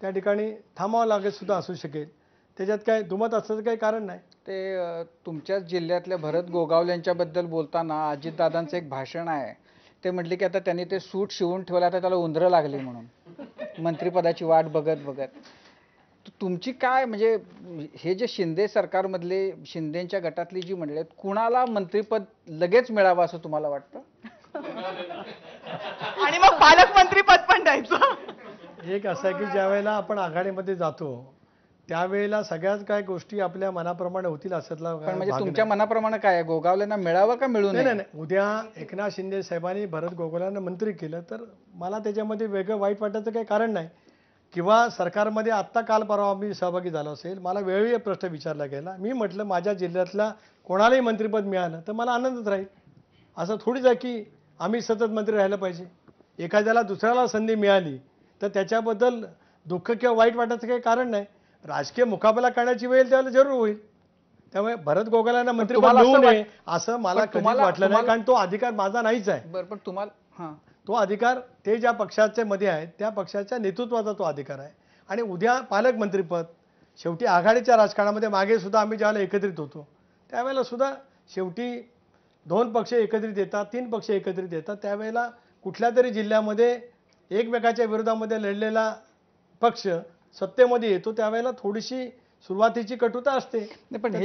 त्या ठिकाणी थांबावं लागेल सुद्धा असू शकेल त्याच्यात काय दुमत असं काही कारण नाही ते तुमच्याच जिल्ह्यातल्या भरत गोगावल यांच्याबद्दल बोलताना अजितदादांचं एक भाषण आहे ते म्हटले की आता त्यांनी ते सूट शिवून ठेवलं तर त्याला उंदरं लागली म्हणून मंत्रिपदाची वाट बघत बघत तुमची काय म्हणजे हे जे शिंदे सरकारमधले शिंदेच्या गटातली जी म्हणले आहेत कुणाला मंत्रिपद लगेच मिळावं असं तुम्हाला वाटतं आणि मग पालकमंत्री पद पण द्यायचं एक असं आहे की ज्या वेळेला आपण आघाडीमध्ये जातो त्यावेळेला सगळ्याच काय गोष्टी आपल्या मनाप्रमाणे होतील असतला पण म्हणजे तुमच्या मनाप्रमाणे काय गोगावल्यांना मिळावं का मिळून नाही उद्या एकनाथ शिंदे साहेबांनी भरत गोगावल्यांना मंत्री केलं तर मला त्याच्यामध्ये वेगळं वाईट वाटायचं काही कारण नाही किंवा सरकारमध्ये आत्ता काल परवा मी सहभागी झालो असेल मला वेळोवेळी प्रश्न विचारला गेला मी म्हटलं माझ्या जिल्ह्यातला कोणालाही मंत्रिपद मिळालं तर मला आनंदच राहील असं थोडीच आहे की आम्ही सतत मंत्री राहिलं पाहिजे एखाद्याला दुसऱ्याला संधी मिळाली तर त्याच्याबद्दल दुःख किंवा वाईट वाटायचं काही कारण नाही राजकीय मुकाबला करण्याची वेळ त्याला जरूर होईल त्यामुळे भरत गोगलांना मंत्री असं मला कमी वाटलं नाही कारण तो अधिकार माझा नाहीच आहे बरं पण तुम्हाला हां तो अधिकार ते ज्या पक्षाचे मध्ये आहेत त्या पक्षाच्या नेतृत्वाचा तो अधिकार आहे आणि उद्या पालकमंत्रीपद शेवटी आघाडीच्या राजकारणामध्ये मागे सुद्धा आम्ही ज्यावेळेला एकत्रित होतो त्यावेळेला सुद्धा शेवटी दोन पक्ष एकत्रित येतात तीन पक्ष एकत्रित येतात त्यावेळेला कुठल्या तरी जिल्ह्यामध्ये एकमेकाच्या विरोधामध्ये लढलेला पक्ष सत्तेमध्ये येतो त्यावेळेला थोडीशी सुरुवातीची कटुता असते पण